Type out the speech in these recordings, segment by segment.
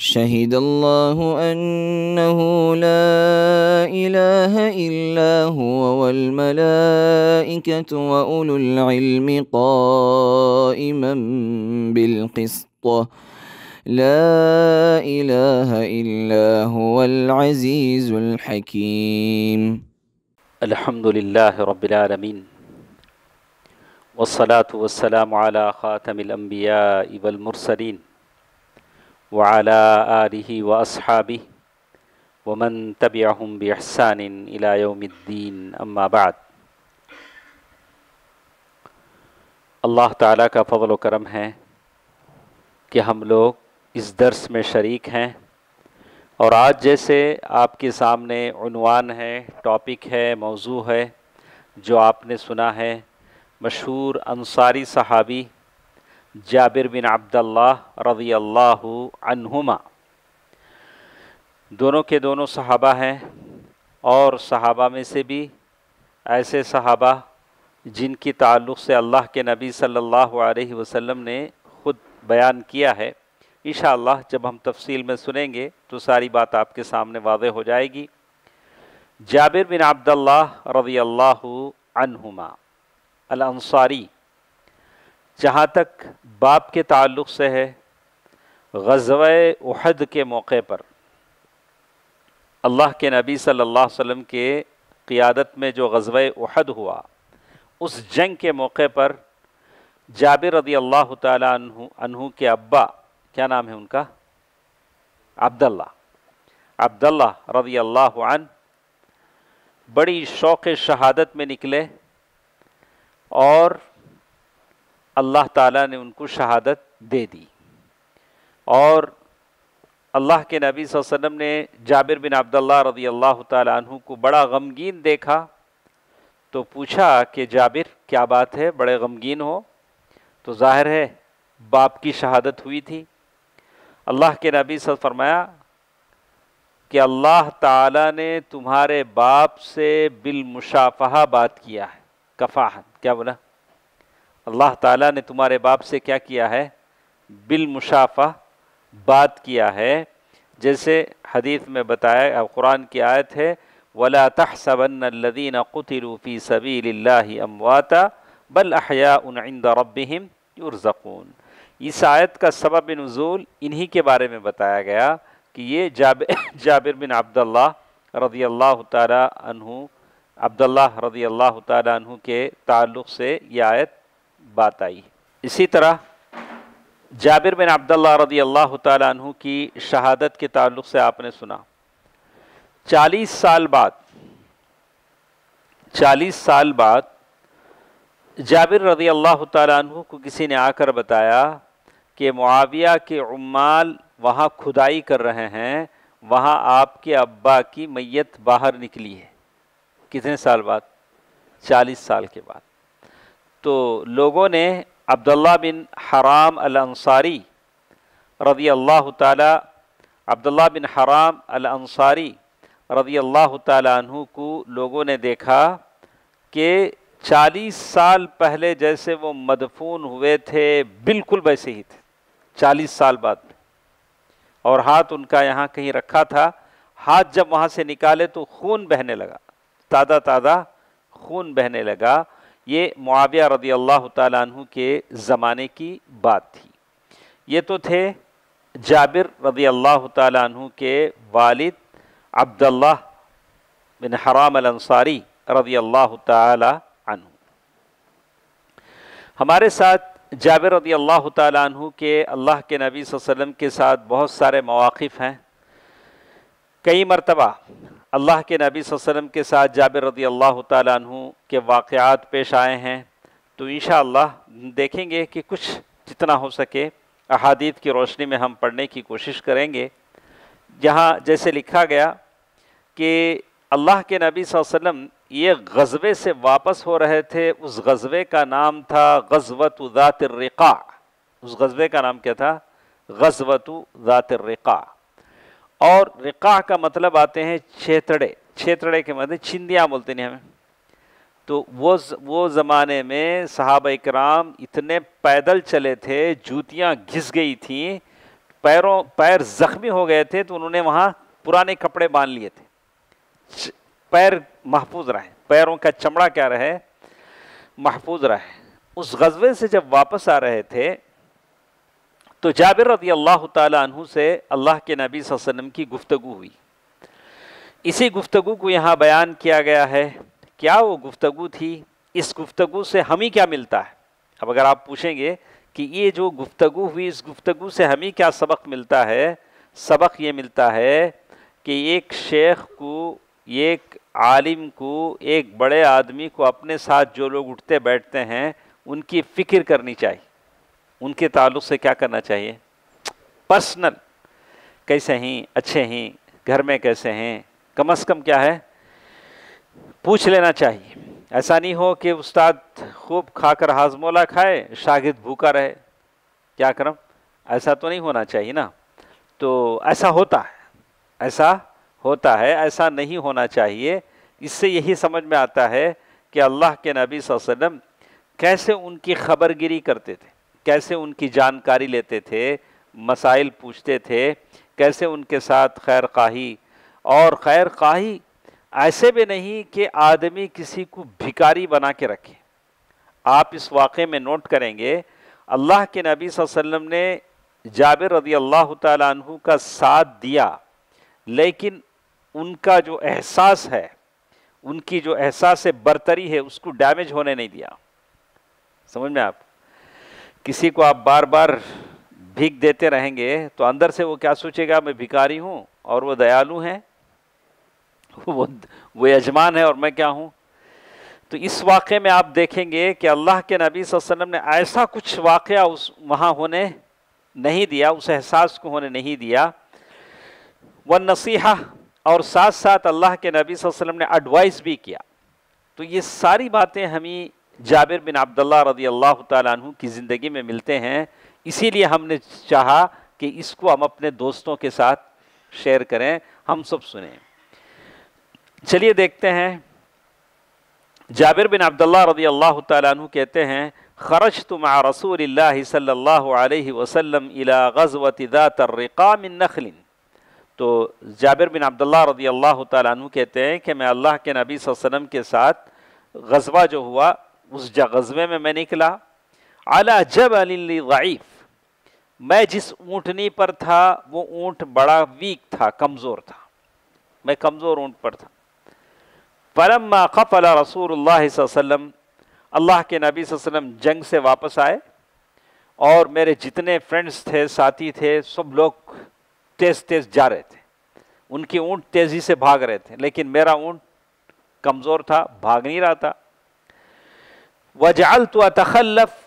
شهد الله أنه لا إله إلا هو والملائكة وأولو العلم قائما بالقسط لا إله إلا هو العزيز الحكيم الحمد لله رب العالمين والصلاة والسلام على خاتم الأنبياء والمرسلين वाला आलि व असहाबी वमन तबियाम बहसान इलायोमद्दीन अम्माबाद अल्लाह ताला का फजल करम है कि हम लोग इस दर्स में शरीक हैं और आज जैसे आपके सामने उनवान है टॉपिक है मौजू है जो आपने सुना है मशहूर अंसारी सहाबी जाबिर बिन अब्दुल्लाह रज़ी अल्लाह अनहुमा दोनों के दोनों सहाबा हैं और सहाबा में से भी ऐसे सहाबा जिनकी ताल्लुक़ से अल्लाह के नबी सल्लल्लाहु अलैहि वसल्लम ने ख़ुद बयान किया है इन जब हम तफसील में सुनेंगे तो सारी बात आपके सामने वाज हो जाएगी जाबिर बिन अब्दुल्लाह रज़ी अल्लाह अनहुमा अल अंसारी जहाँ तक बाप के ताल्लुक़ से है गजव उहद के मौके पर अल्लाह के नबी सल्लल्लाहु अलैहि वसल्लम के क़ियादत में जो गजव उहद हुआ उस जंग के मौके पर जाबिर रदी अल्लाह तहु के अब्बा क्या नाम है उनका अब्दल्ला अब्दल्ला रदी अल्लाह अन बड़ी शौक़ शहादत में निकले और अल्लाह ताला ने उनको शहादत दे दी और अल्लाह के नबी वसल्लम ने जाबिर बिन अब्दुल्ला रदी अल्लाह तु को बड़ा गमगीन देखा तो पूछा कि जाबिर क्या बात है बड़े गमगीन हो तो जाहिर है बाप की शहादत हुई थी अल्लाह के नबी सल फरमाया कि अल्लाह ताला ने तुम्हारे बाप से बिलमुशाफ़ा बात किया है कफ़ाहन क्या बोला अल्लाह ताला ने तुम्हारे बाप से क्या किया है बिल मुशाफ़ा बात किया है जैसे हदीफ में बताया कुरान की आयत है वला तहसबनदीन क़ुतलूफ़ी सबील अमवाता बल अहिया उनद रबिम युरज़कून इस आयत का सबब नज़ूल इन्हीं के बारे में बताया गया कि ये जाब जाबिर बिन अब्दुल्ला रदी अल्लाह तु अब्दुल्ला रदी अल्लाह तु के ताल्लुक़ से ये आयत बात आई इसी तरह जाबिर बिन अब्दुल्ला रदी अल्लाह तु की शहादत के ताल्लुक से आपने सुना चालीस साल बाद चालीस साल बाद जाबिर रदी अल्लाह तु को किसी ने आकर बताया कि मुआविया के उम्माल वहाँ खुदाई कर रहे हैं वहाँ आपके अब्बा की मैयत बाहर निकली है कितने साल बाद चालीस साल के बाद तो लोगों ने अब्दुल्ला बिन हराम अल अंसारी रदी अल्लाह तब्दुल्ला बिन हराम अल अंसारी रदी अल्लाह तु को लोगों ने देखा कि चालीस साल पहले जैसे वो मदफून हुए थे बिल्कुल वैसे ही थे चालीस साल बाद और हाथ उनका यहाँ कहीं रखा था हाथ जब वहाँ से निकाले तो खून बहने लगा तादा तादा खून बहने लगा ये मुआविया रदी अल्लाह तु के ज़माने की बात थी ये तो थे जाबिर रदी अल्लाह तु के वालिद अब्दुल्ला बिन हराम अंसारी रदी अल्लाह तु हमारे साथ जाबिर रदी अल्लाह तु के अल्लाह के नबी वसम के साथ बहुत सारे मौक़ हैं कई मरतबा अल्लाह के नबी वसम के साथ जाबिर रदी अल्लाह तु के वाक़ात पेश आए हैं तो इन देखेंगे कि कुछ जितना हो सके अहादीत की रोशनी में हम पढ़ने की कोशिश करेंगे जहाँ जैसे लिखा गया कि अल्लाह के नबी वसम ये गज़बे से वापस हो रहे थे उस गज़बे का नाम था गजवत ज़ातरक़ा उस गज़बे का नाम क्या था गजवत ज़ातरक़ा और रिका का मतलब आते हैं छेतड़े छेतड़े के मतलब छिंदियाँ बोलते नहीं हमें तो वो वो ज़माने में साहब कराम इतने पैदल चले थे जूतियाँ घिस गई थी पैरों पैर ज़ख्मी हो गए थे तो उन्होंने वहाँ पुराने कपड़े बांध लिए थे पैर महफूज रहे पैरों का चमड़ा क्या रहे महफूज रहे उस गजबे से जब वापस आ रहे थे तो जाबिर रदी अल्लाह तु से अल्लाह के नबी वसम की गुफ्तु हुई इसी गुफ्तु को यहाँ बयान किया गया है क्या वो गुफ्तु थी इस गुफ्तु से हम ही क्या मिलता है अब अगर आप पूछेंगे कि ये जो गुफ्तु हुई इस गुफ्तु से हमें क्या सबक मिलता है सबक ये मिलता है कि एक शेख को एक आलिम को एक बड़े आदमी को अपने साथ जो लोग उठते बैठते हैं उनकी फ़िक्र करनी चाहिए उनके ताल्लुक से क्या करना चाहिए पर्सनल कैसे हैं अच्छे हैं घर में कैसे हैं कम अज़ कम क्या है पूछ लेना चाहिए ऐसा नहीं हो कि उस्ताद खूब खाकर हाजमोला खाए शागिद भूखा रहे क्या करम ऐसा तो नहीं होना चाहिए ना तो ऐसा होता है ऐसा होता है ऐसा नहीं होना चाहिए इससे यही समझ में आता है कि अल्लाह के नबी वसल्लम कैसे उनकी खबरगिरी करते थे कैसे उनकी जानकारी लेते थे मसाइल पूछते थे कैसे उनके साथ खैर खाही और खैर खाही ऐसे भी नहीं कि आदमी किसी को भिकारी बना के रखे आप इस वाक़े में नोट करेंगे अल्लाह के नबी वसल्लम ने जाबिर रदी अल्लाह तु का साथ दिया लेकिन उनका जो एहसास है उनकी जो एहसास बरतरी है उसको डैमेज होने नहीं दिया समझ में आप किसी को आप बार बार भीख देते रहेंगे तो अंदर से वो क्या सोचेगा मैं भिकारी हूँ और वो दयालु हैं वो वो यजमान है और मैं क्या हूँ तो इस वाक़े में आप देखेंगे कि अल्लाह के नबी वसल्लम ने ऐसा कुछ वाक़ उस वहाँ होने नहीं दिया उस एहसास को होने नहीं दिया व नसीहा और साथ साथ अल्लाह के नबी वसल्लम ने एडवाइस भी किया तो ये सारी बातें हमें जाबिर बिन अब्दुल्ला रदी अल्लाह तु की ज़िंदगी में मिलते हैं इसीलिए हमने चाहा कि इसको हम अपने दोस्तों के साथ शेयर करें हम सब सुने चलिए देखते हैं जाबिर बिन अब्दुल्ला रदी अल्लाह तु कहते हैं खरज तुम रसूल सल्ला इला तो जाबिर बिन अब्दुल्ला रदी अल्लाह तु कहते हैं कि मैं अल्लाह के नबी वसम के साथ गजबा जो हुआ उस गजबे में मैं निकला अला जब अलीफ मैं जिस ऊँटनी पर था वो ऊँट बड़ा वीक था कमज़ोर था मैं कमज़ोर ऊँट पर था परम अला रसूल वसम अल्लाह के नबी वसम जंग से वापस आए और मेरे जितने फ्रेंड्स थे साथी थे सब लोग तेज़ तेज़ जा रहे थे उनके ऊँट तेज़ी से भाग रहे थे लेकिन मेरा ऊँट कमज़ोर था भाग नहीं रहा था वजाल तो अतखल्लफ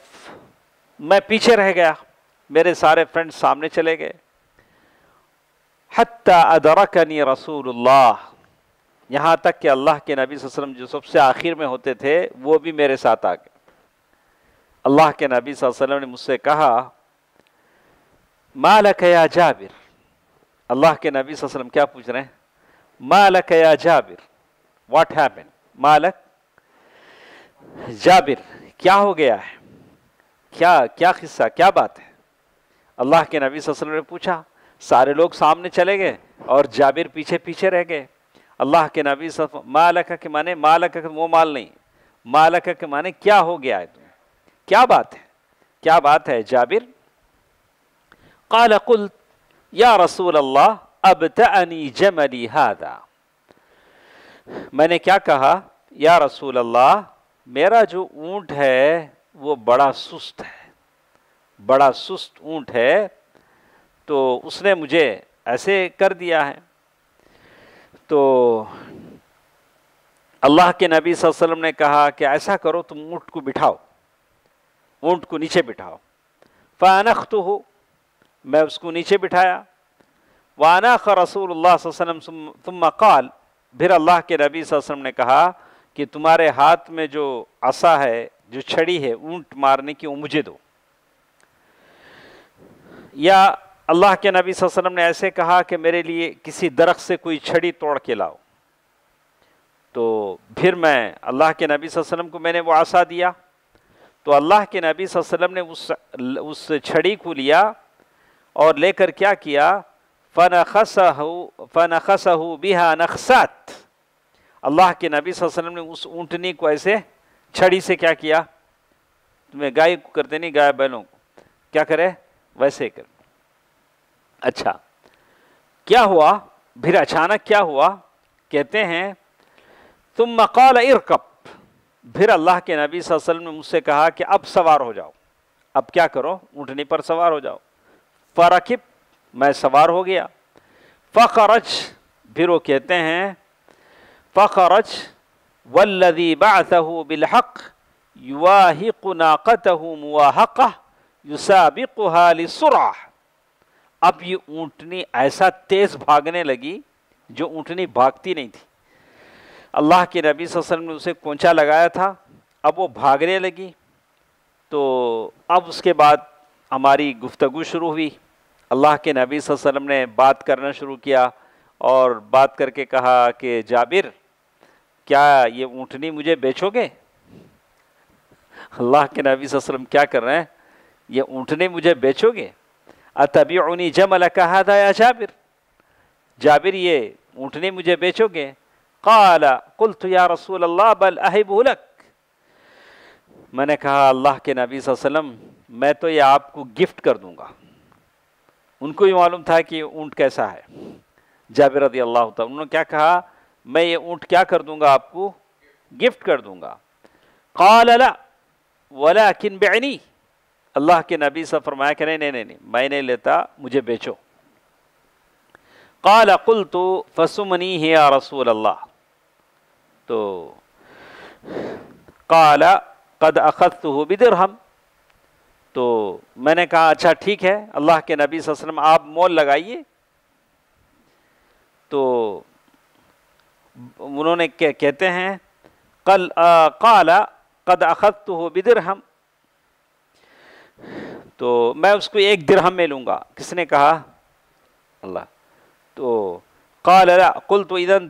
मैं पीछे रह गया मेरे सारे फ्रेंड सामने चले गए हती अदरकनी रसूलुल्लाह यहाँ तक कि अल्लाह के नबी वसल्लम जो सबसे आखिर में होते थे वो भी मेरे साथ आ गए अल्लाह के नबी वसल्लम ने मुझसे कहा मालक या जाबिर अल्लाह के नबी वसल्लम क्या पूछ रहे हैं मालक या जाबिर वाट हैपन मालक जाबिर क्या हो गया है क्या क्या किस्सा क्या बात है अल्लाह के नबी वसल्लम ने पूछा सारे लोग सामने चले गए और जाबिर पीछे पीछे रह गए अल्लाह के नबी मालक के माने मालक वो माल नहीं मालक के माने क्या हो गया है तुम क्या बात है क्या बात है जाबिर काल कुल या रसूल अल्लाह अब तनी जमली हादा मैंने क्या कहा या रसूल अल्लाह मेरा जो ऊंट है वो बड़ा सुस्त है बड़ा सुस्त ऊंट है तो उसने मुझे ऐसे कर दिया है तो अल्लाह के नबी वसल्लम ने कहा कि ऐसा करो तुम ऊंट को बिठाओ ऊंट को नीचे बिठाओ फ़ानख तो हो मैं उसको नीचे बिठाया वाना ख रसूल वसम तुम मकाल फिर अल्लाह के नबी वसल्लम ने कहा कि तुम्हारे हाथ में जो आशा है जो छड़ी है ऊंट मारने की वो मुझे दो या अल्लाह के नबी वसल्लम ने ऐसे कहा कि मेरे लिए किसी दरख्त से कोई छड़ी तोड़ के लाओ तो फिर मैं अल्लाह के नबी वसल्लम को मैंने वो आशा दिया तो अल्लाह के नबी वसल्लम ने उस उस छड़ी को लिया और लेकर क्या किया फ़न खस फ़न खस बिहा नक्सात अल्लाह के नबी वसल्लम ने उस ऊँटनी को ऐसे छड़ी से क्या किया तुम्हें गाय को करते नहीं गाय बैलों को क्या करे वैसे कर अच्छा क्या हुआ फिर अचानक क्या हुआ कहते हैं तुम मकाल इरकब फिर अल्लाह के नबी वसल्लम ने मुझसे कहा कि अब सवार हो जाओ अब क्या करो ऊँटनी पर सवार हो जाओ फराकिब मैं सवार हो गया फ़रज फिर वो कहते हैं फ़खरज वल्लदी बासहू बिलहक युवाक नाकतह मुआहक युसाबिकुहालिसुरा अब ये ऊँटनी ऐसा तेज़ भागने लगी जो ऊँटनी भागती नहीं थी अल्लाह के नबी वसल्लम ने उसे कोंचा लगाया था अब वो भागने लगी तो अब उसके बाद हमारी गुफ्तगु शुरू हुई अल्लाह के नबी वसल्लम ने बात करना शुरू किया और बात करके कहा कि जाबिर क्या ये ऊँटनी मुझे बेचोगे अल्लाह के नबी वसल्लम क्या कर रहे हैं ये ऊँटनी मुझे बेचोगे अतबी उनी जमल कहा था या जाबिर जाबिर ये ऊँटनी मुझे बेचोगे काला कुल तो या रसूल अल्लाह बल अहिबुलक मैंने कहा अल्लाह के नबी वसल्लम मैं तो ये आपको गिफ्ट कर दूंगा उनको ही मालूम था कि ऊँट कैसा है जाबिर रदी अल्लाह उन्होंने क्या कहा मैं ये ऊँट क्या कर दूंगा आपको गिफ्ट कर दूंगा काल अला वला किन बैनी अल्लाह के नबी से फरमाया कि नहीं नहीं नहीं मैं नहीं लेता मुझे बेचो काल अकुल तो फसुमनी है या रसूल अल्लाह तो काला कद अखत हो बिदर हम तो मैंने कहा अच्छा ठीक है अल्लाह के नबी से आप मोल लगाइए तो उन्होंने क्या कहते हैं कल काला कद अखत तो हो बिदरहम तो मैं उसको एक दिरहम में लूँगा किसने कहा अल्लाह तो काल कुल तो इधन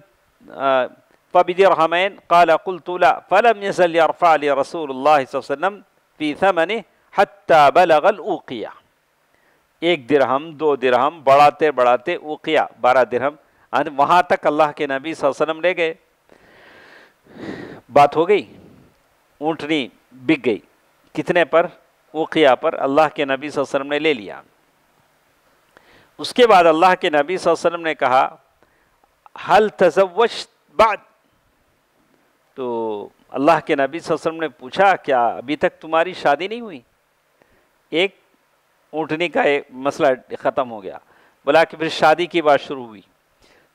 फबिदरहमैन काला कुल तुला फ़लम यरफ़ा रसूल वसम फ़ी समन हत्ता बलगल ऊकिया एक दिरहम दो दिरहम बढ़ाते बढ़ाते ऊकिया बारह दिरहम आज वहाँ तक अल्लाह के नबी वसल्लम ले गए बात हो गई ऊँटनी बिक गई कितने पर ओकिया पर अल्लाह के नबी वसल्लम ने ले लिया उसके बाद अल्लाह के नबी वसल्लम ने कहा हल तजवश बाद तो अल्लाह के नबी वसल्लम ने पूछा क्या अभी तक तुम्हारी शादी नहीं हुई एक ऊँटनी का एक मसला ख़त्म हो गया बोला कि फिर शादी की बात शुरू हुई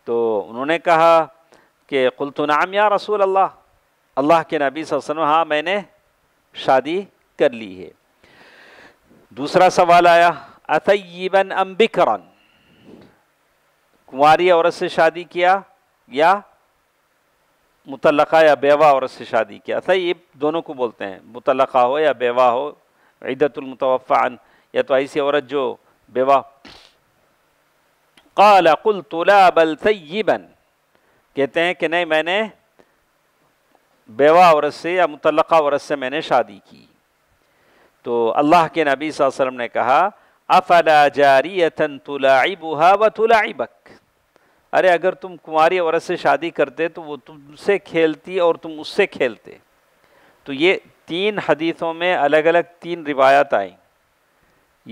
तो उन्होंने कहा कि कुलतुनाम या रसूल अल्लाह अल्लाह के नबी वसल्लम हाँ मैंने शादी कर ली है दूसरा सवाल आया अतयबन अम्बिकरन कुंवारी औरत से शादी किया या मुतल या बेवा औरत से शादी किया तयब दोनों को बोलते हैं मुतल हो या बेवा हो इदतुलमतवाफ़ान या तो ऐसी औरत जो बेवा काला कुल तुला बल तयबन कहते हैं कि नहीं मैंने बेवा औरत से या मुतलक़ा औरत से मैंने शादी की तो अल्लाह के नबी वसम ने कहा अफला जारियतन तुलाइबुहा व अरे अगर तुम कुमारी औरत से शादी करते तो वो तुमसे खेलती और तुम उससे खेलते तो ये तीन हदीसों में अलग अलग तीन रिवायत आई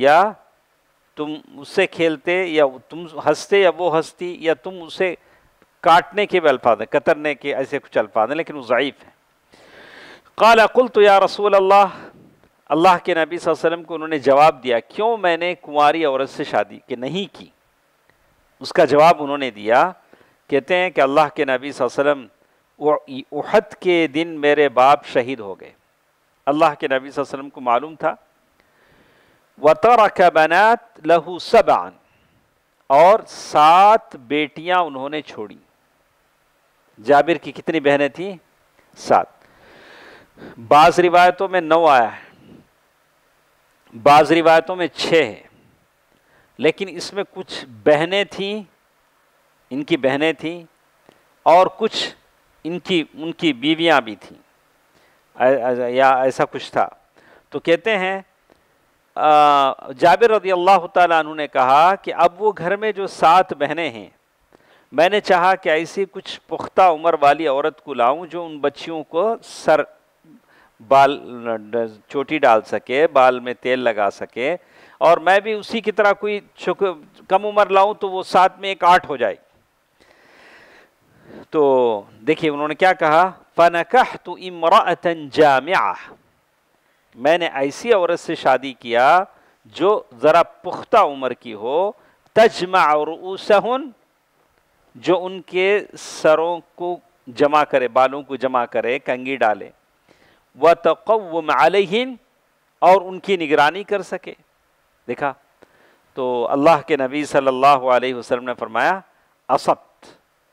या तुम उससे खेलते या तुम हंसते या वो हंसती या तुम उसे काटने के भी अल्फाज हैं कतरने के ऐसे कुछ अल्फाज हैं लेकिन वो ज़यीफ़ हैं काल अकुल तो या रसूल अल्लाह अल्लाह के नबी वसल्लम को उन्होंने जवाब दिया क्यों मैंने कुंवारी औरत से शादी के नहीं की उसका जवाब उन्होंने दिया कहते हैं कि अल्लाह के नबी वसम उहद के दिन मेरे बाप शहीद हो गए अल्लाह के नबी वसम को मालूम था वतरक बनात लहू सबान और सात बेटियां उन्होंने छोड़ी जाबिर की कितनी बहनें थीं सात बाज़ रिवायतों में नौ आया है बाज़ रिवायतों में छः है लेकिन इसमें कुछ बहनें थीं इनकी बहनें थीं और कुछ इनकी उनकी बीवियां भी थीं या ऐसा कुछ था तो कहते हैं जाबिर रदी अल्लाह तु ने कहा कि अब वो घर में जो सात बहनें हैं मैंने चाहा कि ऐसी कुछ पुख्ता उम्र वाली औरत को लाऊं जो उन बच्चियों को सर बाल चोटी डाल सके बाल में तेल लगा सके और मैं भी उसी की तरह कोई कम उम्र लाऊं तो वो साथ में एक आठ हो जाए तो देखिए उन्होंने क्या कहा फ़नकह तो इमरातन जामिया मैंने ऐसी औरत से शादी किया जो ज़रा पुख्ता उम्र की हो तजमा और उसहन जो उनके सरों को जमा करे बालों को जमा करे कंगी डाले व तकवम आलहीन और उनकी निगरानी कर सके देखा तो अल्लाह के नबी सल्लल्लाहु अलैहि वसल्लम ने फरमाया असत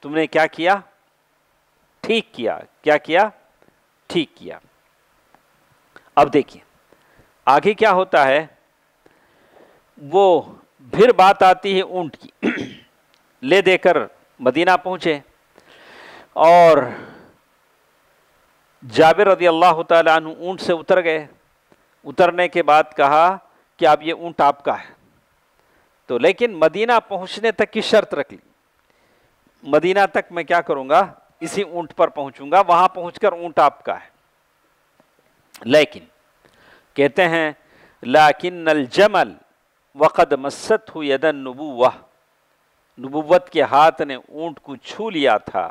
तुमने क्या किया ठीक किया क्या किया ठीक किया अब देखिए आगे क्या होता है वो फिर बात आती है ऊंट की ले देकर मदीना पहुंचे और जाबिर रदी अल्लाह तु ऊंट से उतर गए उतरने के बाद कहा कि अब ये ऊंट आपका है तो लेकिन मदीना पहुंचने तक की शर्त रख ली मदीना तक मैं क्या करूंगा इसी ऊंट पर पहुंचूंगा वहां पहुंचकर ऊंट आपका है लेकिन कहते हैं लाकिन नल जमल वक़द मसत हु यदन नबूवा नबूवत के हाथ ने ऊँट को छू लिया था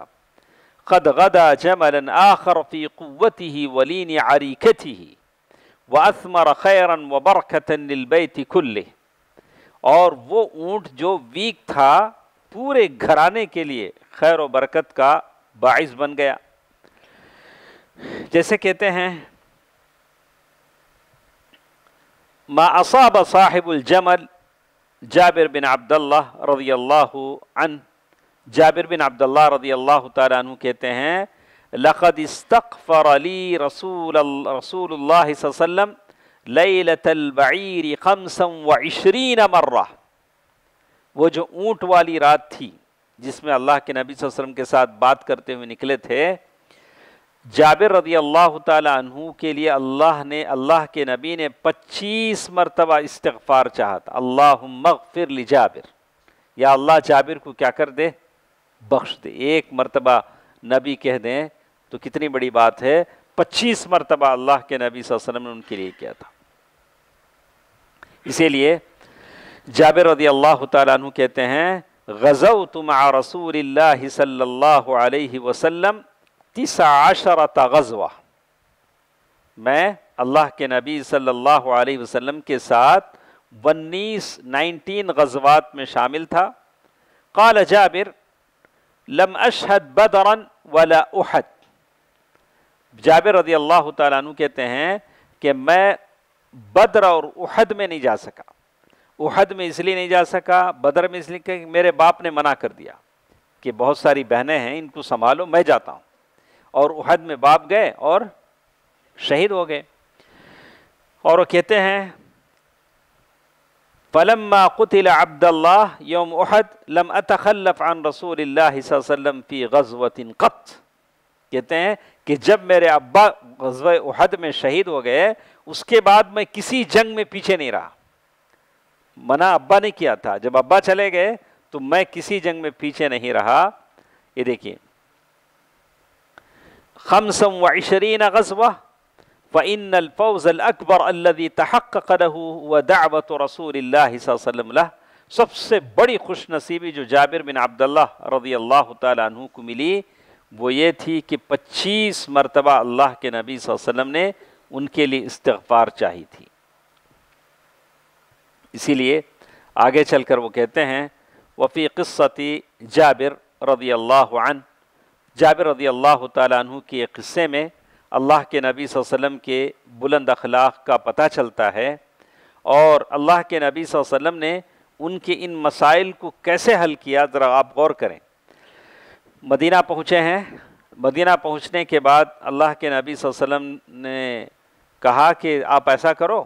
कद गदा जमल आखर फ़ी क़वत ही वलीन आरिकत ही व असमर खैरन व बरकतनबैत खुल्ले और वो ऊँट जो वीक था पूरे घराने के लिए खैर व बरकत का बाइस बन गया जैसे कहते हैं मासाब साहिबुलजमल जाबिर बिन अब्दुल्ला रदी अल्लाह अन जाबिर बिन अब्दुल्ला रदी अल्लाह तु कहते हैं लखद इस्तफ़र अली रसूल रसूल वसम लतलबीर खमसम व इशरीन मर्रा वो जो ऊँट वाली रात थी जिसमें अल्लाह के नबी वसम के साथ बात करते हुए निकले थे जाबिर रदी अल्लाह तु के लिए अल्लाह ने अल्लाह के नबी ने 25 मरतबा इस्तफ़ार चाहा था अल्लाह मगफिर ली जाबिर या अल्लाह जाबिर को क्या कर दे बख्श दे एक मरतबा नबी कह दें तो कितनी बड़ी बात है 25 मरतबा अल्लाह के नबी वसलम ने उनके लिए किया था इसीलिए जाबिर रदी अल्लाह तु कहते हैं गज़व तुम रसूल सल्ला वसलम तिसा गजवा मैं अल्लाह के नबी सल्लल्लाहु अलैहि वसल्लम के साथ उन्नीस नाइनटीन गजवात में शामिल था काल जाबिर लम अशहद बदरन वला उहद जाबिर रदी अल्लाह तु कहते हैं कि मैं बद्र और उहद में नहीं जा सका उहद में इसलिए नहीं जा सका बद्र में इसलिए कि मेरे बाप ने मना कर दिया कि बहुत सारी बहनें हैं इनको संभालो मैं जाता हूँ और उहद में बाप गए और शहीद हो गए और वो कहते हैं फलम्मा कुतिल अब्दल्ला योम उहद लम अतखल्लफ अन रसूल वसम फ़ी गजवतिन कत कहते हैं कि जब मेरे अब्बा गजब उहद में शहीद हो गए उसके बाद मैं किसी जंग में पीछे नहीं रहा मना अब्बा ने किया था जब अब्बा चले गए तो मैं किसी जंग में पीछे नहीं रहा ये देखिए खमसम व इशरीन गजवा व इन अलफौज़ल अकबर अल्लि तहक़ लहू व दावत रसूल वसम सबसे बड़ी खुश नसीबी जो जाबिर बिन अब्दुल्ला रदी अल्लाह तु को मिली वो ये थी कि 25 मरतबा अल्लाह के नबी वसम ने उनके लिए इस्तफ़ार चाही थी इसीलिए आगे चलकर वो कहते हैं वफ़ी क़स्ती जाबिर रदी अल्लाह जाबिर रदी अल्लाह तु के क़स्से में अल्लाह के नबी वसम के बुलंद अखलाक का पता चलता है और अल्लाह के नबी वसम ने उनके इन मसाइल को कैसे हल किया ज़रा आप गौर करें मदीना पहुँचे हैं मदीना पहुँचने के बाद अल्लाह के नबी वसम ने कहा कि आप ऐसा करो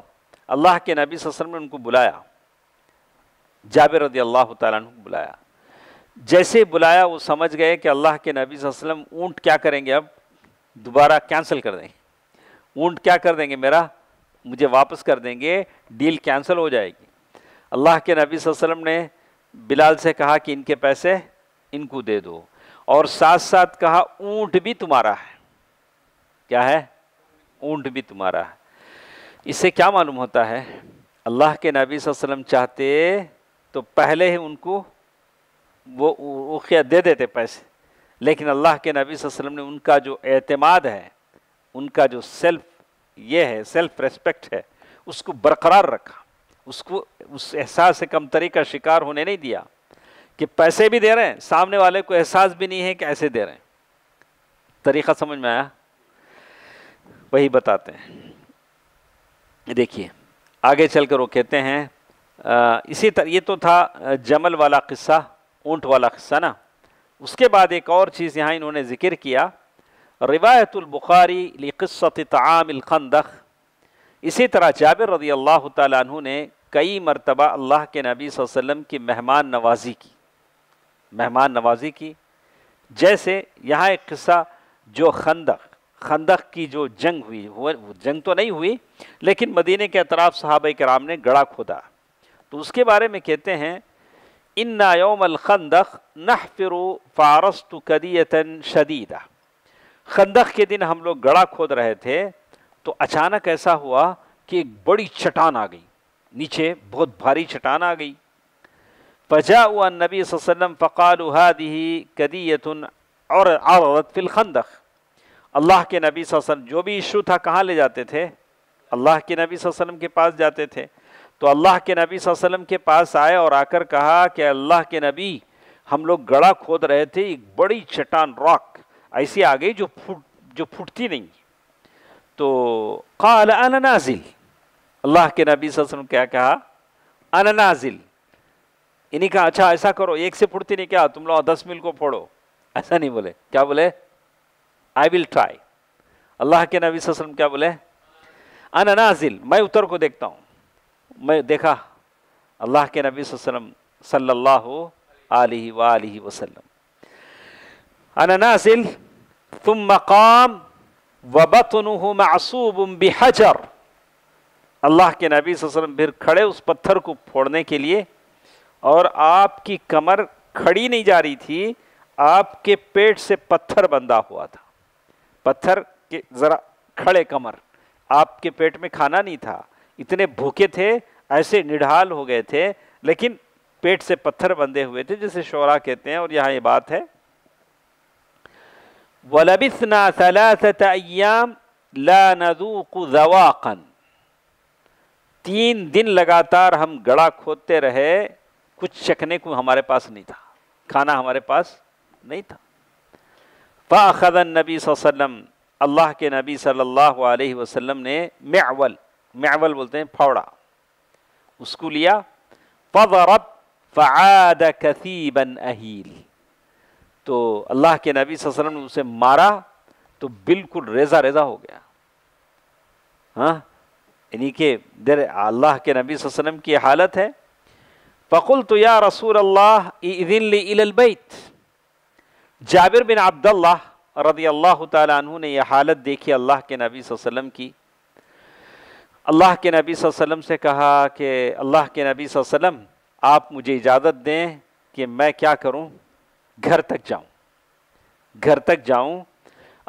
अल्लाह के नबी वसम ने उनको बुलाया जाबिर रदी अल्लाह तुलाया जैसे बुलाया वो समझ गए कि अल्लाह के नबी वसल्लम ऊंट क्या करेंगे अब दोबारा कैंसिल कर देंगे ऊंट क्या कर देंगे मेरा मुझे वापस कर देंगे डील कैंसिल हो जाएगी अल्लाह के नबी वसल्लम ने बिलाल से कहा कि इनके पैसे इनको दे दो और साथ साथ कहा ऊंट भी तुम्हारा है क्या है ऊँट भी तुम्हारा है इससे क्या मालूम होता है अल्लाह के नबी वसल्लम चाहते तो पहले ही उनको वो वो क्या दे देते पैसे लेकिन अल्लाह के नबी वसल्लम ने उनका जो एतमाद है उनका जो सेल्फ ये है सेल्फ रेस्पेक्ट है उसको बरकरार रखा उसको उस एहसास से कम का शिकार होने नहीं दिया कि पैसे भी दे रहे हैं सामने वाले को एहसास भी नहीं है कि ऐसे दे रहे हैं तरीक़ा समझ में आया वही बताते हैं देखिए आगे चल कर वो कहते हैं इसी तरह ये तो था जमल वाला किस्सा ऊँट वाला सना उसके बाद एक और चीज़ यहाँ इन्होंने ज़िक्र किया रिवायतुल्बुखारी लिकसत तामिलखंदख इसी तरह जाबिर रजी अल्लाह तु ने कई मरतबा अल्लाह के नबी वसम की मेहमान नवाजी की मेहमान नवाजी की जैसे यहाँ एक किस्सा जो खंदक खंदक की जो जंग हुई वो जंग तो नहीं हुई लेकिन मदीने के अतराफ़ साहब कराम ने गड़ा खोदा तो उसके बारे में कहते हैं इन्ना योम खंदक नह फिर फ़ारस्त कदियतन शदीदा खंदक के दिन हम लोग गड़ा खोद रहे थे तो अचानक ऐसा हुआ कि एक बड़ी चट्टान आ गई नीचे बहुत भारी चट्टान आ गई फजा हुआ नबी वसम फ़काल हादी कदीयतन और औरत फिल खंदक अल्लाह के नबी वसम जो भी इशू था कहाँ ले जाते थे अल्लाह के नबी वसम के पास जाते थे तो अल्लाह के नबी वसल्लम के पास आए और आकर कहा कि अल्लाह के नबी हम लोग गड़ा खोद रहे थे एक बड़ी चट्टान रॉक ऐसी आ गई जो फूट जो फूटती नहीं तो काल अननाजिल अल्लाह के नबी वसल्लम क्या कहा अननाजिल इन्हीं कहा अच्छा ऐसा करो एक से फूटती नहीं क्या तुम लोग दस मील को फोड़ो ऐसा नहीं बोले क्या बोले आई विल ट्राई अल्लाह के नबी वसल्लम क्या बोले अननाजिल मैं उतर को देखता हूँ મેં દેખા અલ્લાહ કે نبی સલ સલમ સલ્લલ્લાહુ અલીહી વાલીહી વ સલમ انا નાસિલ તુમ કામ વ બતનુহু માસૂબુમ બિહજર અલ્લાહ કે نبی સલ સલમ ભિર ખડે ઉસ પથર કો ફોડને કે લિયે ઓર આપકી કમર ખડી નહી જા રહી થી આપકે પેટ સે પથર બнда ہوا થા પથર કે જરા ખડે કમર આપકે પેટ મે ખાના નહી થા इतने भूखे थे ऐसे निढाल हो गए थे लेकिन पेट से पत्थर बंधे हुए थे जिसे शोरा कहते हैं और यहाँ ये बात है तीन दिन लगातार हम गड़ा खोदते रहे कुछ चखने को हमारे पास नहीं था खाना हमारे पास नहीं था फ़ाखदन नबी वसम अल्लाह के नबी सल्लल्लाहु अलैहि वसल्लम ने मेवल मैवल बोलते हैं फावड़ा उसको लिया फरब फ़ाद कसीबन अहील तो अल्लाह के नबी वसल्लम ने उसे मारा तो बिल्कुल रेजा रेजा हो गया हाँ यानी कि देर अल्लाह के नबी वसल्लम की हालत है फ़कुल तो या रसूल अल्लाह इदिनबैत जाबिर बिन अब्दुल्ला रदी अल्लाह तु ने यह हालत देखी अल्लाह के नबी वसल्लम की अल्लाह के नबी वसल्लम से कहा कि अल्लाह के नबी वसल्लम आप मुझे इजाज़त दें कि मैं क्या करूं घर तक जाऊं घर तक जाऊं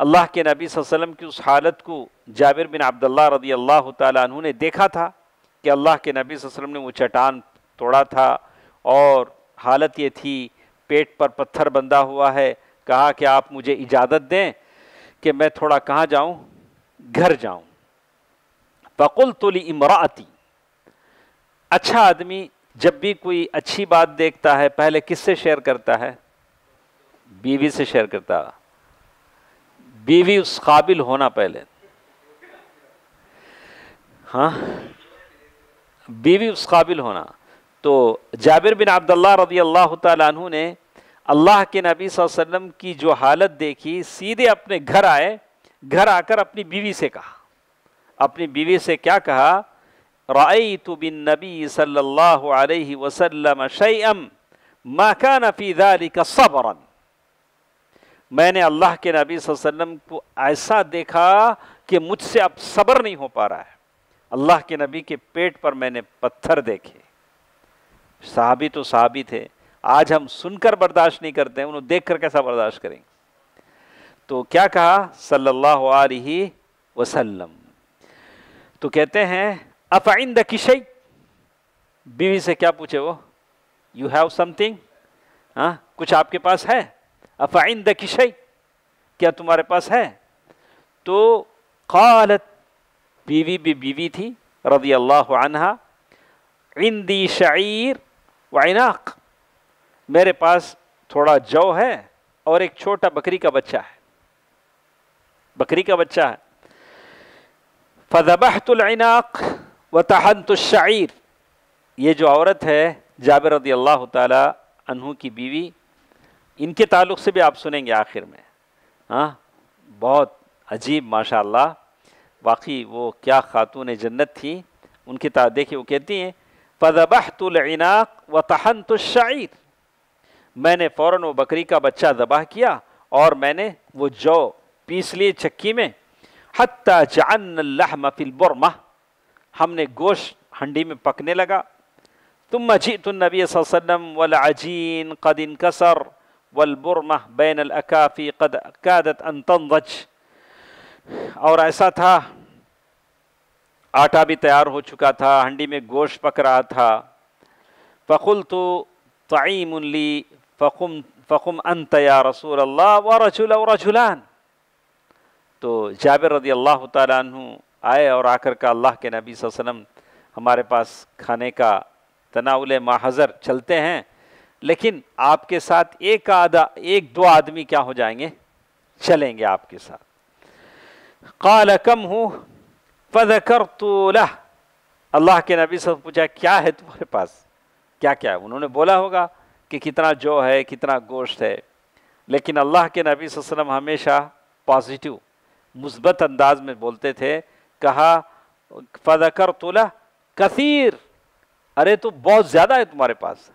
अल्लाह के नबी वसल्लम की उस हालत को जाबिर बिन अब्दुल्ला रदी अल्लाह तु ने देखा था कि अल्लाह के नबी वसल्लम ने वो चट्टान तोड़ा था और हालत ये थी पेट पर पत्थर बंधा हुआ है कहा कि आप मुझे इजाज़त दें कि मैं थोड़ा कहाँ जाऊँ घर जाऊँ फ़कुल तुली इमराती अच्छा आदमी जब भी कोई अच्छी बात देखता है पहले किससे शेयर करता है बीवी से शेयर करता बीवी उस काबिल होना पहले हाँ बीवी उस काबिल होना तो जाबिर बिन अब्दुल्ला रदी अल्लाह तु ने अल्लाह के नबी वसल्लम की जो हालत देखी सीधे अपने घर आए घर आकर अपनी बीवी से कहा अपनी बीवी से क्या कहा राई तो बिन नबी सल्ला वसलम शम मकान फ़ीदारी का सबरन मैंने अल्लाह के नबी वसल्लम को ऐसा देखा कि मुझसे अब सब्र नहीं हो पा रहा है अल्लाह के नबी के पेट पर मैंने पत्थर देखे साहबी तो साहबी थे आज हम सुनकर बर्दाश्त नहीं करते हैं उन्हें देख कर कैसा बर्दाश्त करेंगे तो क्या कहा सल्लल्लाहु अलैहि वसल्लम तो कहते हैं अफाइन द किशई बीवी से क्या पूछे वो यू हैव समथिंग हाँ कुछ आपके पास है अफाइन द किशई क्या तुम्हारे पास है तो कालत बीवी भी बीवी थी रदी अल्लाह अनहा इंदी शाइर वाइनाक मेरे पास थोड़ा जौ है और एक छोटा बकरी का बच्चा है बकरी का बच्चा है फ़ज़बहतुलनाक व तहनतुशाइर ये जो औरत है जाबिर रदी अल्लाह तहू की बीवी इनके ताल्लुक से भी आप सुनेंगे आखिर में हाँ बहुत अजीब माशा वाकई वो क्या खातून जन्नत थी उनकी ता देखिए वो कहती हैं फ़ज़बहतुलनाक व तहनतुशाइर मैंने फ़ौर व बकरी का बच्चा ज़बह किया और मैंने वो जौ पीस लिए चक्की में حتى جعلنا اللحم في البرمة ہم نے گوشت ہنڈی میں پکنے لگا ثم جئت النبي صلى الله عليه وسلم والعجين قد انكسر والبرمة بين الأكافي قد كادت أن تنضج اور ایسا تھا آٹا بھی تیار ہو چکا تھا ہنڈی میں گوشت پک رہا تھا فقلت طعيم لي فقم فقم أنت يا رسول الله ورجل ورجلان तो जाबिर रदी अल्लाह तु आए और आकर का अल्लाह के नबी वसम हमारे पास खाने का तनाउल माहजर चलते हैं लेकिन आपके साथ एक आधा एक दो आदमी क्या हो जाएंगे चलेंगे आपके साथ काल कम हूँ फदकर तोला अल्लाह के नबी से पूछा क्या है तुम्हारे पास क्या क्या है उन्होंने बोला होगा कि कितना जो है कितना गोश्त है लेकिन अल्लाह के नबी वसलम हमेशा पॉजिटिव मुस्बत अंदाज में बोलते थे कहा फ़दकर तोला कसीर अरे तो बहुत ज़्यादा है तुम्हारे पास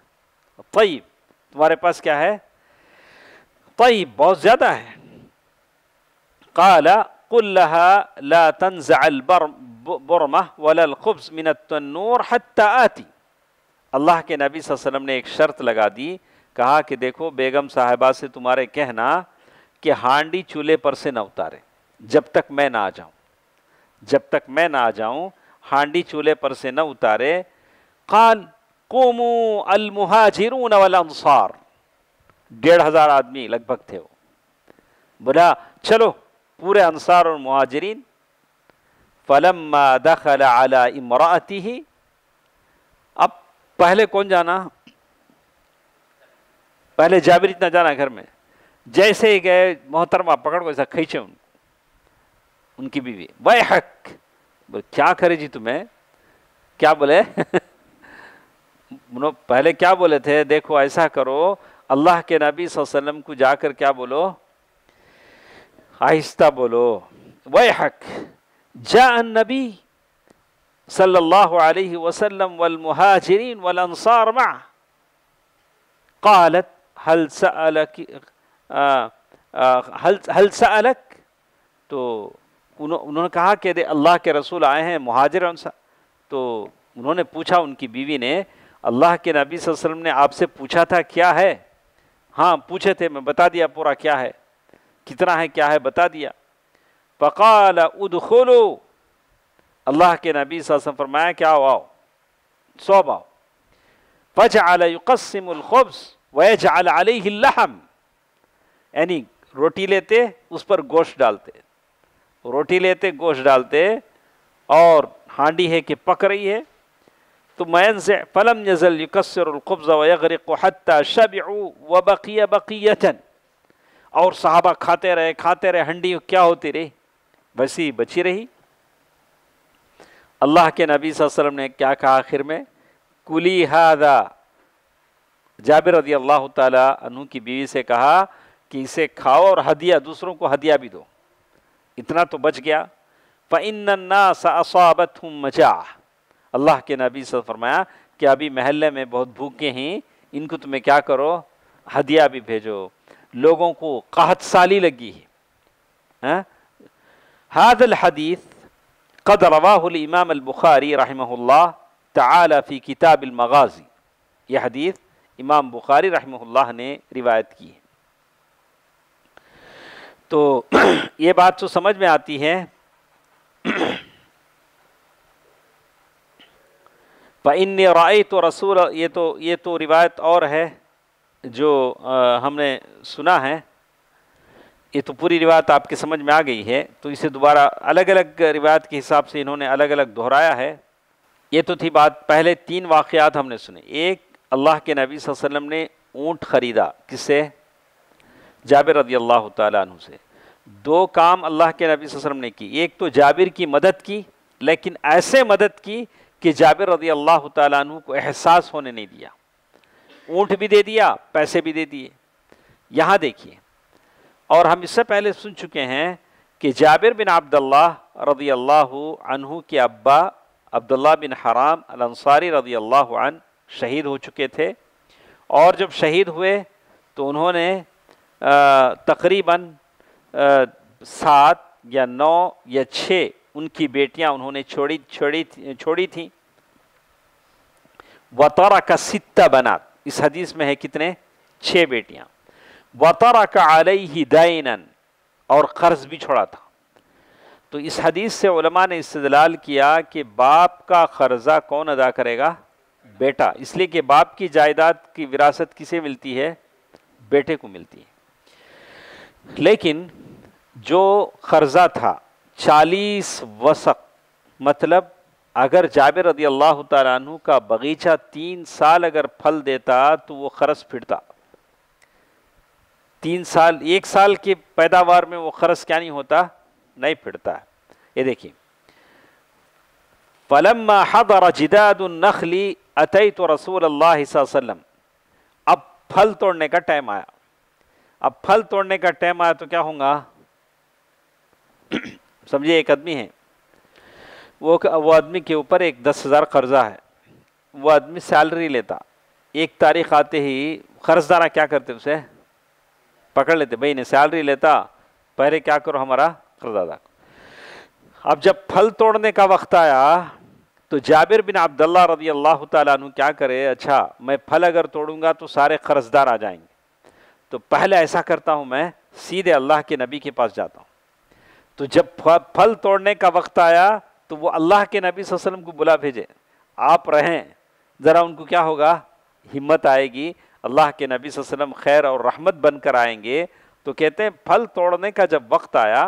तयब तुम्हारे पास क्या है तयब बहुत ज़्यादा है काला कुल्लहा ला तनज़ल बुरमा वलखब्स मिनत तन्नूर हत्ता आती अल्लाह के नबी वसम ने एक शर्त लगा दी कहा कि देखो बेगम साहिबा से तुम्हारे कहना कि हांडी चूल्हे पर से न उतारें जब तक मैं ना आ जाऊं जब तक मैं ना आ जाऊं हांडी चूल्हे पर से न उतारे काल कोमो अलमुहाजिरून अनुसार डेढ़ हज़ार आदमी लगभग थे वो बोला चलो पूरे अनुसार और महाजरीन फलम दखल आला इमराती ही अब पहले कौन जाना पहले जाबिर इतना जाना घर में जैसे ही गए मोहतरमा पकड़ को ऐसा खींचे उनको उनकी बीवी वह हक बोले क्या करे जी तुम्हें क्या बोले पहले क्या बोले थे देखो ऐसा करो अल्लाह के नबी वसल्लम को जाकर क्या बोलो आहिस्ता बोलो वह हक जा नबी सल्लल्लाहु अलैहि वसल्लम वल मुहाजिरीन वल अंसार मा قالت हल सअलक हल हल सअलक तो उन्होंने कहा कि अरे अल्लाह के रसूल आए हैं महाजर अनसा तो उन्होंने पूछा उनकी बीवी ने अल्लाह के नबी वसल्लम ने आपसे पूछा था क्या है हाँ पूछे थे मैं बता दिया पूरा क्या है कितना है क्या है बता दिया फ़काल उद खोलो अल्लाह के नबी वसल्लम फरमाया क्या आओ आओ सौब आओ फज आलकसमखब्स वज आल अलहम यानी रोटी लेते उस पर गोश्त डालते रोटी लेते गोश्त डालते और हांडी है कि पक रही है तो मैन से फलम यजल युकसरकब्ज़ा वगरक शब व बकिया बकिया और साहबा खाते रहे खाते रहे हंडी क्या होती रही बसी बची रही अल्लाह के नबी वसल्लम ने क्या कहा आखिर में कुली हादा जाबिर रदी अल्लाह तु की बीवी से कहा कि इसे खाओ और हदिया दूसरों को हदिया भी दो इतना तो बच गया फ़न्ना हूँ मचा अल्लाह के नबी से फरमाया कि अभी महल्ले में बहुत भूखे हैं इनको तुम्हें क्या करो हदिया भी भेजो लोगों को कहत साली लगी है हाँ? हादल हदीस कद रवाहमाम अलबुखारी रहमल्ला तफ़ी किताब मगाज़ी यह हदीस इमाम बुखारी रहमल्ला ने रिवायत की है तो ये बात तो समझ में आती है इन राय तो रसूल ये तो ये तो रिवायत और है जो आ, हमने सुना है ये तो पूरी रिवायत आपके समझ में आ गई है तो इसे दोबारा अलग अलग रिवायत के हिसाब से इन्होंने अलग अलग दोहराया है ये तो थी बात पहले तीन वाक़ात हमने सुने एक अल्लाह के नबी वसल्लम ने ऊँट ख़रीदा किससे जाबिर रदी अल्लाह तु से दो काम अल्लाह के नबी वसम ने की एक तो जाबिर की मदद की लेकिन ऐसे मदद की कि जाबिर रदी अल्लाह तु को एहसास होने नहीं दिया ऊँट भी दे दिया पैसे भी दे दिए यहाँ देखिए और हम इससे पहले सुन चुके हैं कि जाबिर बिन आब्दल्ला रदी अल्लाह अनहू के अब्बा अब्दुल्ला बिन हराम अलसारी रदी अल्लाह शहीद हो चुके थे और जब शहीद हुए तो उन्होंने तकरीबन सात या नौ या छः उनकी बेटियां उन्होंने छोड़ी छोड़ी छोड़ी थी वतारा का सित्ता बना इस हदीस में है कितने छः बेटियां वतारा का आलई ही दैनन और कर्ज भी छोड़ा था तो इस हदीस से उलमा ने इस्तलाल किया कि बाप का कर्जा कौन अदा करेगा बेटा इसलिए कि बाप की जायदाद की विरासत किसे मिलती है बेटे को मिलती है लेकिन जो कर्जा था चालीस वसक मतलब अगर जाबिर रदी अल्लाह तु का बगीचा तीन साल अगर फल देता तो वो खरस फिरता तीन साल एक साल के पैदावार में वो खरस क्या नहीं होता नहीं फिरता ये देखिए फलम हदर नखली अतई तो रसूल अल्लाह अब फल तोड़ने का टाइम आया अब फल तोड़ने का टाइम आया तो क्या होगा समझिए एक आदमी है वो वो आदमी के ऊपर एक दस हज़ार कर्जा है वो आदमी सैलरी लेता एक तारीख आते ही कर्जदारा क्या करते उसे पकड़ लेते भाई ने सैलरी लेता पहले क्या करो हमारा कर्जा अब जब फल तोड़ने का वक्त आया तो जाबिर बिन अब्दुल्ला रजी अल्लाह तु क्या करे अच्छा मैं फल अगर तोड़ूंगा तो सारे कर्जदार आ जाएंगे तो पहले ऐसा करता हूं मैं सीधे अल्लाह के नबी के पास जाता हूं तो जब फल तोड़ने का वक्त आया तो वो अल्लाह के नबी वसल्लम को बुला भेजे आप रहें ज़रा उनको क्या होगा हिम्मत आएगी अल्लाह के नबी वसल्लम खैर और रहमत बनकर आएंगे तो कहते हैं फल तोड़ने का जब वक्त आया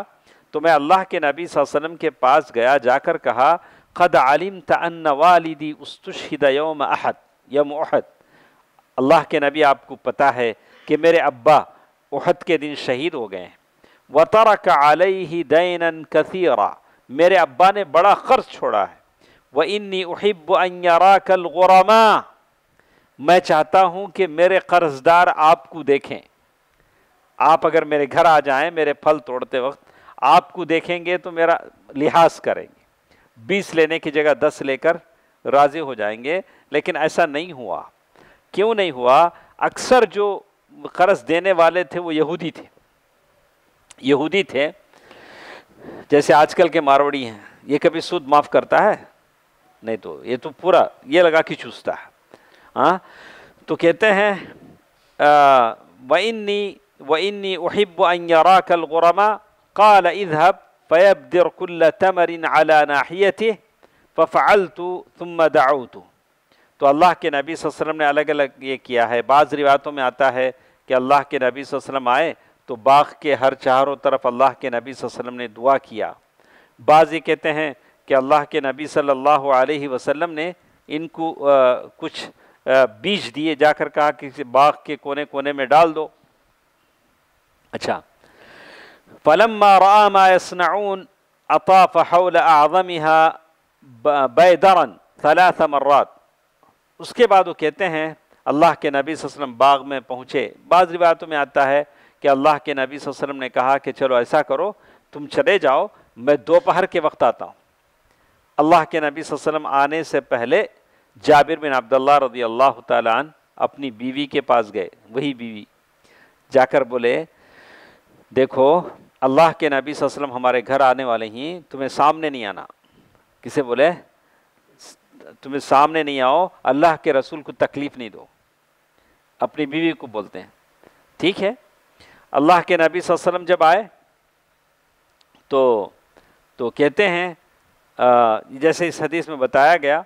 तो मैं अल्लाह के नबी वसल्लम के पास गया जाकर कहा ख़द आलिम तन्न वालिदी उस्तुश हिदयोम अहद यम अहद अल्लाह के नबी आपको पता है कि मेरे अब्बा उहद के दिन शहीद हो गए हैं वतर का आलई ही दैन कसीरा मेरे अब्बा ने बड़ा खर्च छोड़ा है व इन्नी उहिब अयारा कल गुरमा मैं चाहता हूँ कि मेरे कर्जदार आपको देखें आप अगर मेरे घर आ जाएं मेरे फल तोड़ते वक्त आपको देखेंगे तो मेरा लिहाज करेंगे बीस लेने की जगह दस लेकर राज़ी हो जाएंगे लेकिन ऐसा नहीं हुआ क्यों नहीं हुआ अक्सर जो कर्ज देने वाले थे वो यहूदी थे यहूदी थे जैसे आजकल के मारवाड़ी हैं ये कभी सूद माफ़ करता है नहीं तो ये तो पूरा ये लगा कि चूसता है हाँ तो कहते हैं व इन्नी व इन्नी अरा कल गुरमा काल इधब फ़ैब दरकुल्ल तमरिन अला नाहियत फ़फ़ालतु तुम तू तो अल्लाह के नबी वसल्लम ने अलग अलग ये किया है बाज़ रिवायतों में आता है कि अल्लाह के नबी वसल्लम आए तो बाग के हर चारों तरफ अल्लाह के नबी वसल्लम ने दुआ किया बाज़ ये कहते हैं कि अल्लाह के नबी सल्लल्लाहु अलैहि वसल्लम ने इनको आ, कुछ आ, बीज दिए जाकर कहा कि बाग के कोने कोने में डाल दो अच्छा फलम्मा रामासनाउन अताफ़ल आज़मिहा बैदरन सलाथ उसके बाद वो कहते हैं अल्लाह के नबी वसम बाग में पहुँचे बाद रिवायतों में आता है कि अल्लाह के नबी वसम ने कहा कि चलो ऐसा करो तुम चले जाओ मैं दोपहर के वक्त आता हूँ अल्लाह के नबी वसम आने से पहले जाबिर बिन अब्दुल्ला रदी अल्लाह तन अपनी बीवी के पास गए वही बीवी जाकर बोले देखो अल्लाह के नबी वसम हमारे घर आने वाले ही तुम्हें सामने नहीं आना किसे बोले तुम्हें सामने नहीं आओ अल्लाह के रसूल को तकलीफ़ नहीं दो अपनी बीवी को बोलते हैं ठीक है अल्लाह के नबी वसल्लम जब आए तो तो कहते हैं आ, जैसे इस हदीस में बताया गया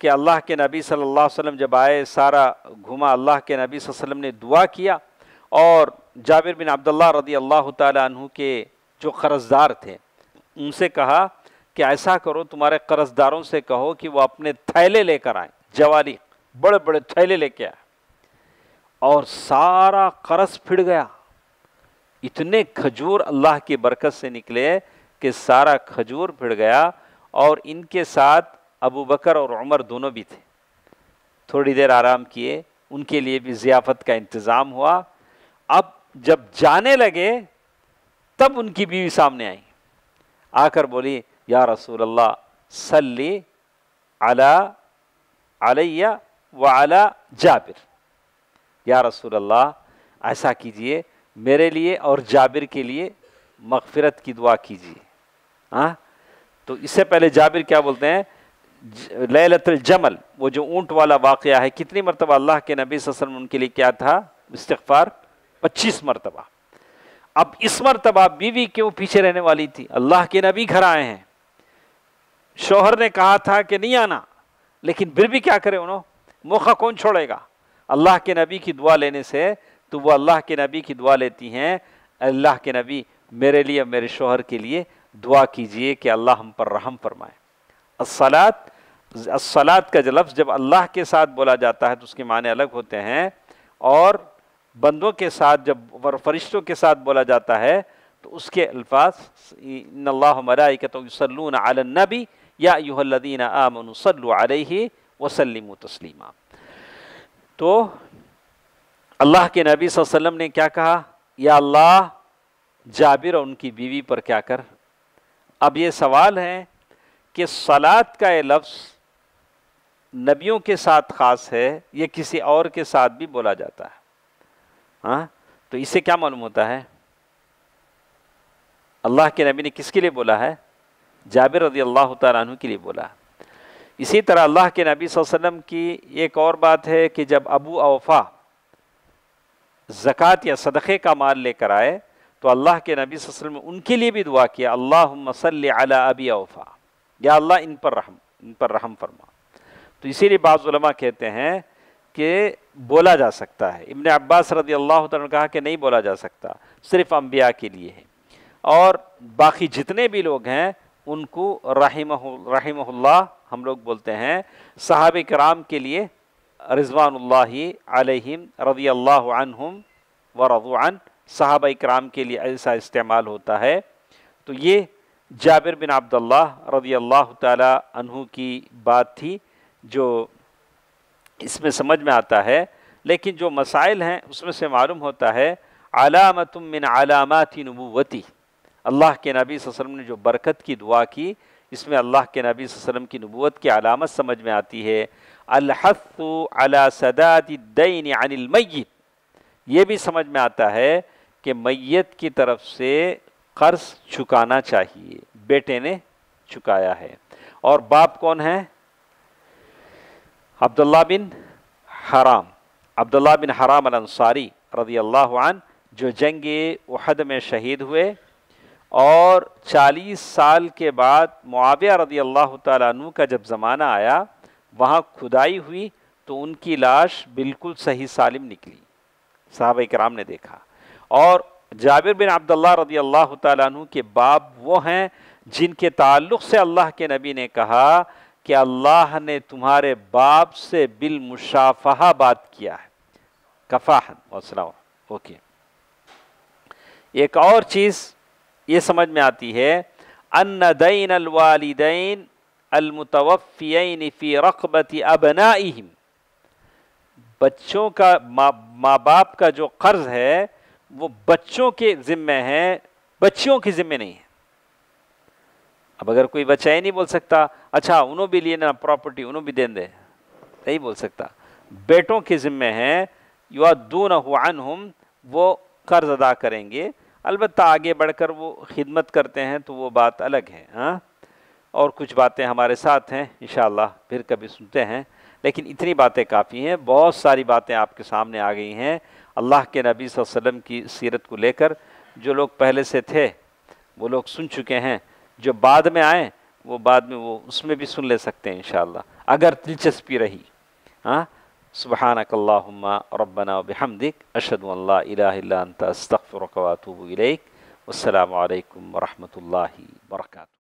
कि अल्लाह के नबी सल्लल्लाहु अलैहि वसल्लम जब आए सारा घुमा अल्लाह के नबी वसल्लम ने दुआ किया और जाबिर बिन अब्दुल्ला रदी अल्लाह तु के जो कर्जदार थे उनसे कहा कि ऐसा करो तुम्हारे कर्जदारों से कहो कि वो अपने थैले लेकर आए जवारी बड़े बड़े थैले लेके आए और सारा कर्ज फिर गया इतने खजूर अल्लाह की बरकत से निकले कि सारा खजूर फिर गया और इनके साथ अबू बकर और उमर दोनों भी थे थोड़ी देर आराम किए उनके लिए भी ज़ियाफ़त का इंतज़ाम हुआ अब जब जाने लगे तब उनकी बीवी सामने आई आकर बोली या रसूल अल्लाह सल्ली अला अलैया व अला जाबिर या रसूल अल्लाह ऐसा कीजिए मेरे लिए और जाबिर के लिए मगफिरत की दुआ कीजिए हाँ तो इससे पहले जाबिर क्या बोलते हैं लैलतल जमल वो जो ऊंट वाला वाक़ है कितनी मरतबा अल्लाह के नबी वसम उनके लिए क्या था इस्तफ़ार पच्चीस मरतबा अब इस मरतबा बीवी क्यों पीछे रहने वाली थी अल्लाह के नबी घर आए हैं शोहर ने कहा था कि नहीं आना लेकिन फिर भी क्या करे उन्होंने मौका कौन छोड़ेगा अल्लाह के नबी की दुआ लेने से तो वो अल्लाह के नबी की दुआ लेती हैं अल्लाह के नबी मेरे लिए मेरे शोहर के लिए दुआ कीजिए कि अल्लाह हम पर रहम फरमाए असलात असलात का लफ्ज़ जब अल्लाह के साथ बोला जाता है तो उसके माने अलग होते हैं और बंदों के साथ जब फरिश्तों के साथ बोला जाता है तो उसके अल्फाज मरा मलाइकतों सल्लून आलन्नबी वसलम तस्लीमा तो अल्लाह के नबी वसल्लम ने क्या कहा या अल्लाह जाबिर और उनकी बीवी पर क्या कर अब ये सवाल है कि सलात का ये लफ्ज़ नबियों के साथ ख़ास है ये किसी और के साथ भी बोला जाता है हाँ तो इससे क्या मालूम होता है अल्लाह के नबी ने किसके लिए बोला है जाबिर रजी अल्लाह तु के लिए बोला इसी तरह अल्लाह के नबी वसल्लम की एक और बात है कि जब अबू अवफा ज़क़़त या सदक़े का माल लेकर आए तो अल्लाह के नबी वसम उनके लिए भी दुआ किया अल्लाह मसल अला अबी अवफा या अल्लाह इन पर रहम इन पर रहम फरमा तो इसीलिए बाज़ुलमा कहते हैं कि बोला जा सकता है इबन अब्बास रदी अल्लाह तुम कहा कि नहीं बोला जा सकता सिर्फ़ अम्बिया के लिए है और बाकी जितने भी लोग हैं उनको रहीम हम लोग बोलते हैं साहब कराम के लिए रिजवानल्लाम अलहिम अल्लाह व रदवान साहब कराम के लिए ऐसा इस्तेमाल होता है तो ये जाबिर बिन अब्दुल्ला रदी अल्लाह तहु की बात थी जो इसमें समझ में आता है लेकिन जो मसाइल हैं उसमें से मालूम होता है अलामतुमिन मिन अलामत नबूवती अल्लाह के नबी वसम ने जो बरकत की दुआ की इसमें अल्लाह के नबी वसम की नबूत की अलामत समझ में आती है अलहसला अनिल मैत ये भी समझ में आता है कि मैत की तरफ से कर्ज चुकाना चाहिए बेटे ने चुकाया है और बाप कौन है अब्दुल्ला बिन हराम अब्दुल्ला बिन हराम अनसारी रजी अल्लाह जो जंग उहद में शहीद हुए और 40 साल के बाद मुआविया रदी अल्लाह तु का जब ज़माना आया वहाँ खुदाई हुई तो उनकी लाश बिल्कुल सही सालिम निकली साहब कराम ने देखा और जाबिर बिन अब्दुल्ला रदी अल्लाह तु के बाप वो हैं जिनके ताल्लुक़ से अल्लाह के नबी ने कहा कि अल्लाह ने तुम्हारे बाप से बिलमुशाफ़ा बात किया है कफ़ाहन वसला ओके एक और चीज़ ये समझ में आती है अन्नदैन अलवालदैन अलमतवफ़ियन फ़ी रकबत अबनाइम बच्चों का माँ माँ बाप का जो कर्ज़ है वो बच्चों के ज़िम्मे है बच्चियों के ज़िम्मे नहीं है अब अगर कोई बच्चा ही नहीं बोल सकता अच्छा उन्हों भी लिए ना प्रॉपर्टी उन्हों भी दें दे नहीं बोल सकता बेटों के ज़िम्मे हैं युवा दो हुआन हम वो कर्ज़ अदा करेंगे अलबत् आगे बढ़कर वो खिदमत करते हैं तो वो बात अलग है हाँ और कुछ बातें हमारे साथ हैं इन फिर कभी सुनते हैं लेकिन इतनी बातें काफ़ी हैं बहुत सारी बातें आपके सामने आ गई हैं अल्लाह के नबी वसम की सीरत को लेकर जो लोग पहले से थे वो लोग सुन चुके हैं जो बाद में आए वो बाद में वो उसमें भी सुन ले सकते हैं इन अगर दिलचस्पी रही हाँ سبحانك اللهم ربنا وبحمدك أشهد أن لا إله إلا أنت أستغفرك وأتوب إليك والسلام عليكم ورحمة الله وبركاته